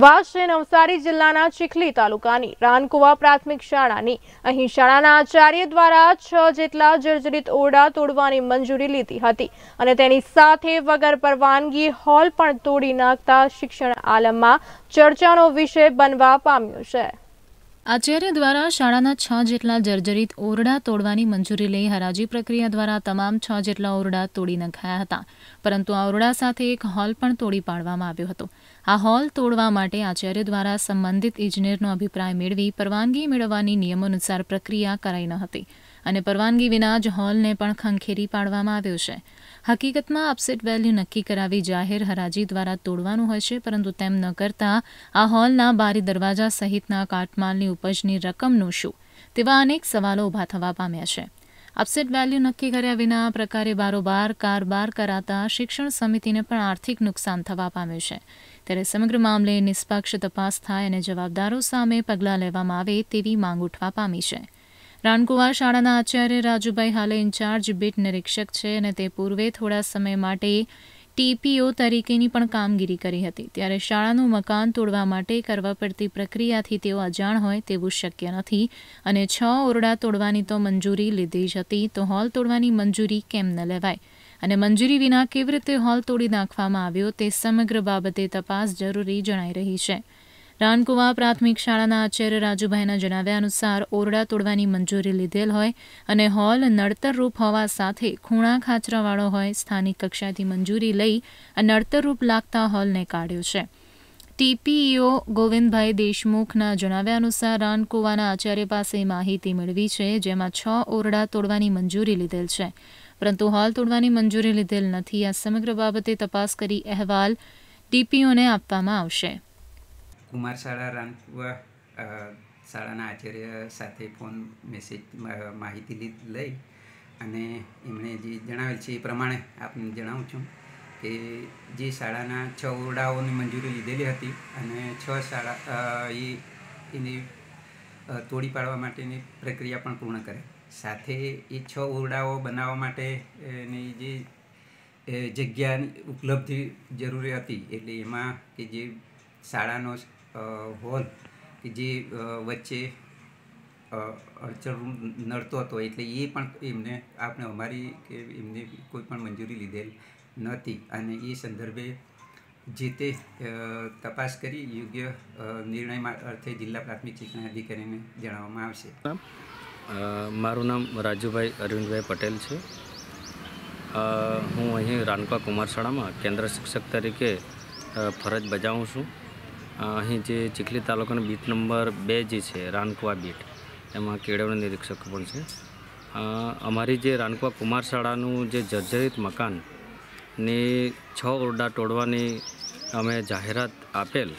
વાત છે નવસારી જિલ્લાના ચીખલી તાલુકાની રાનકુવા પ્રાથમિક શાળાની અહીં શાળાના આચાર્ય દ્વારા છ જેટલા જર્જરિત ઓરડા તોડવાની મંજૂરી લીધી હતી અને તેની સાથે વગર પરવાનગી હોલ પણ તોડી નાખતા શિક્ષણ આલમમાં ચર્ચાનો વિષય બનવા પામ્યો છે આચાર્ય દ્વારા શાળાના છ જેટલા જર્જરિત ઓરડા તોડવાની મંજૂરી લઈ હરાજી પ્રક્રિયા દ્વારા તમામ છ જેટલા ઓરડા તોડી નખાયા હતા પરંતુ આ ઓરડા સાથે એક હોલ પણ તોડી પાડવામાં આવ્યો હતો આ હોલ તોડવા માટે આચાર્ય દ્વારા સંબંધિત ઇજનેરનો અભિપ્રાય મેળવી પરવાનગી મેળવવાની નિયમ અનુસાર પ્રક્રિયા કરાઈ ન હતી અને પરવાનગી વિના જ હોલને પણ ખંખેરી પાડવામાં આવ્યો છે હકીકતમાં અપસેટ વેલ્યુ નક્કી કરાવી જાહેર હરાજી દ્વારા તોડવાનું હોય છે પરંતુ તેમ ન કરતા આ હોલના બારી દરવાજા સહિતના કાટમાલની ઉપજની રકમનું શું તેવા અનેક સવાલો ઊભા થવા પામ્યા છે અપસેટ વેલ્યુ નક્કી કર્યા વિના આ પ્રકારે બારોબાર કારબાર કરાતા શિક્ષણ સમિતિને પણ આર્થિક નુકસાન થવા પામ્યું છે ત્યારે સમગ્ર મામલે નિષ્પક્ષ તપાસ થાય અને જવાબદારો સામે પગલાં લેવામાં આવે તેવી માંગ ઉઠવા પામી છે રાણકુવા શાળાના આચાર્ય રાજુભાઈ હાલે ઇન્ચાર્જ બીટ નિરીક્ષક છે અને તે પૂર્વે થોડા સમય માટે ટીપીઓ તરીકેની પણ કામગીરી કરી હતી ત્યારે શાળાનું મકાન તોડવા માટે કરવા પડતી પ્રક્રિયાથી તેઓ અજાણ હોય તેવું શક્ય નથી અને છ ઓરડા તોડવાની તો મંજૂરી લીધી જ હતી તો હોલ તોડવાની મંજૂરી કેમ ન લેવાય અને મંજૂરી વિના કેવી રીતે હોલ તોડી નાખવામાં આવ્યો તે સમગ્ર બાબતે તપાસ જરૂરી જણાઈ રહી છે રાનકુવા પ્રાથમિક શાળાના આચાર્ય રાજુભાઈના જણાવ્યા અનુસાર ઓરડા તોડવાની મંજૂરી લીધેલ હોય અને હોલ નડતરરૂપ હોવા સાથે ખૂણા ખાચરાવાળો હોય સ્થાનિક કક્ષાથી મંજૂરી લઈ નડતરરૂપ લાગતા હોલને કાઢ્યો છે ટીપીઈઓ ગોવિંદભાઈ દેશમુખના જણાવ્યા અનુસાર રાનકુવાના આચાર્ય પાસે માહિતી મેળવી છે જેમાં છ ઓરડા તોડવાની મંજૂરી લીધેલ છે પરંતુ હોલ તોડવાની મંજૂરી લીધેલ નથી આ સમગ્ર બાબતે તપાસ કરી અહેવાલ ટીપીઓને આપવામાં આવશે કુમાર શાળા રામકુવા શાળાના આચાર્ય સાથે ફોન મેસેજ માહિતી લઈ અને એમણે જે જણાવેલ છે એ પ્રમાણે આપને જણાવું છું કે જે શાળાના છ ઓરડાઓની મંજૂરી લીધેલી હતી અને છ શાળા એ એની તોડી પાડવા માટેની પ્રક્રિયા પણ પૂર્ણ કરે સાથે એ છ ઓરડાઓ બનાવવા માટે એની જે જગ્યાની ઉપલબ્ધિ જરૂરી હતી એટલે એમાં કે જે શાળાનો હોલ કે જે વચ્ચે અડચણ નડતો હતો એટલે એ પણ એમને આપણે અમારી કે એમને કોઈ પણ મંજૂરી લીધેલ નહોતી અને એ સંદર્ભે જે તે તપાસ કરી યોગ્ય નિર્ણયમાં અર્થે જિલ્લા પ્રાથમિક શિક્ષણ અધિકારીને જણાવવામાં આવશે મારું નામ રાજુભાઈ અરવિંદભાઈ પટેલ છે હું અહીં રાનકા કુમારશાળામાં કેન્દ્ર શિક્ષક તરીકે ફરજ બજાવું છું અહીં જે ચીખલી તાલુકાનો બીટ નંબર બે જે છે રાનકુવા બીટ એમાં કેળવણી નિરીક્ષક પણ છે અમારી જે રાનકુવા કુમાર શાળાનું જે જર્જરિત મકાનની છ ઓરડા તોડવાની અમે જાહેરાત આપેલ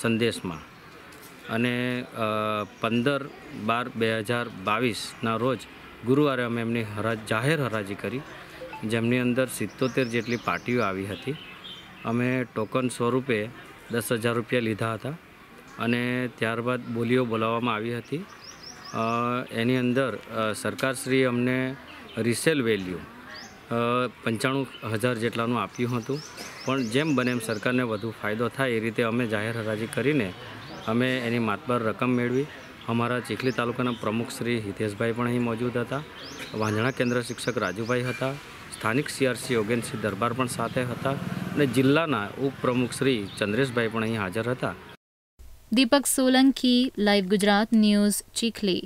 સંદેશમાં અને પંદર બાર બે હજાર બાવીસના રોજ ગુરુવારે અમે એમની હરા જાહેર હરાજી કરી જેમની અંદર સિત્તોતેર જેટલી પાર્ટીઓ આવી હતી અમે ટોકન સ્વરૂપે દસ હજાર રૂપિયા લીધા હતા અને ત્યારબાદ બોલીઓ બોલાવવામાં આવી હતી એની અંદર સરકારશ્રીએ અમને રિસેલ વેલ્યુ પંચાણું હજાર જેટલાનું આપ્યું હતું પણ જેમ બને એમ સરકારને વધુ ફાયદો થાય એ રીતે અમે જાહેર હરાજી કરીને અમે એની માતબાર રકમ મેળવી અમારા ચીખલી તાલુકાના પ્રમુખ શ્રી હિતેશભાઈ પણ અહીં મોજૂદ હતા વાંધણા કેન્દ્ર શિક્ષક રાજુભાઈ હતા સ્થાનિક સીઆરસી યોગેનસિંહ દરબાર પણ સાથે હતા અને જિલ્લાના ઉપપ્રમુખ શ્રી ચંદ્રેશભાઈ પણ અહીં હાજર હતા દીપક સોલંકી લાઈવ ગુજરાત ન્યૂઝ ચીખલી